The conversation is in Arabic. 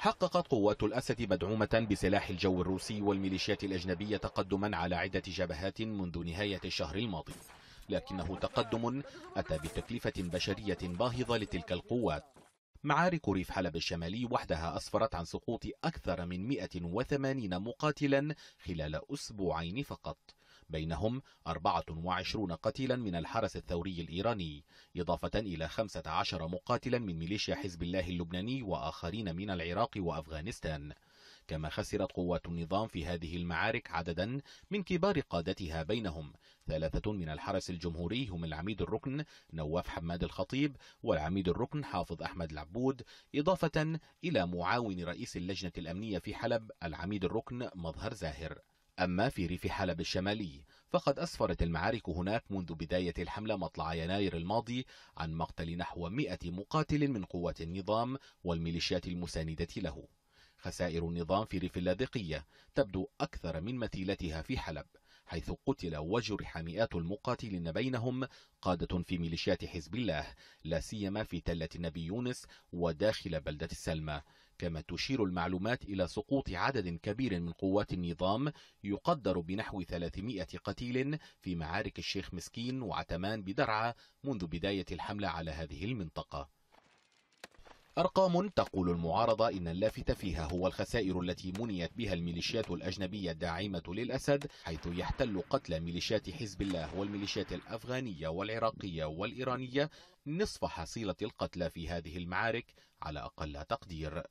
حققت قوات الأسد مدعومة بسلاح الجو الروسي والميليشيات الأجنبية تقدما على عدة جبهات منذ نهاية الشهر الماضي لكنه تقدم أتى بتكلفة بشرية باهظة لتلك القوات معارك ريف حلب الشمالي وحدها أسفرت عن سقوط أكثر من 180 مقاتلا خلال أسبوعين فقط بينهم 24 قتيلا من الحرس الثوري الإيراني إضافة إلى 15 مقاتلا من ميليشيا حزب الله اللبناني وآخرين من العراق وأفغانستان كما خسرت قوات النظام في هذه المعارك عددا من كبار قادتها بينهم ثلاثة من الحرس الجمهوري هم العميد الركن نواف حماد الخطيب والعميد الركن حافظ أحمد العبود إضافة إلى معاون رئيس اللجنة الأمنية في حلب العميد الركن مظهر زاهر أما في ريف حلب الشمالي فقد أسفرت المعارك هناك منذ بداية الحملة مطلع يناير الماضي عن مقتل نحو 100 مقاتل من قوات النظام والميليشيات المساندة له خسائر النظام في ريف اللاذقية تبدو أكثر من مثيلتها في حلب حيث قتل وجرح مئات المقاتلين بينهم قادة في ميليشيات حزب الله لا سيما في تلة النبي يونس وداخل بلدة السلمى كما تشير المعلومات إلى سقوط عدد كبير من قوات النظام يقدر بنحو 300 قتيل في معارك الشيخ مسكين وعتمان بدرعة منذ بداية الحملة على هذه المنطقة أرقام تقول المعارضة إن اللافت فيها هو الخسائر التي منيت بها الميليشيات الأجنبية الداعمة للأسد حيث يحتل قتل ميليشيات حزب الله والميليشيات الأفغانية والعراقية والإيرانية نصف حصيلة القتلى في هذه المعارك على أقل تقدير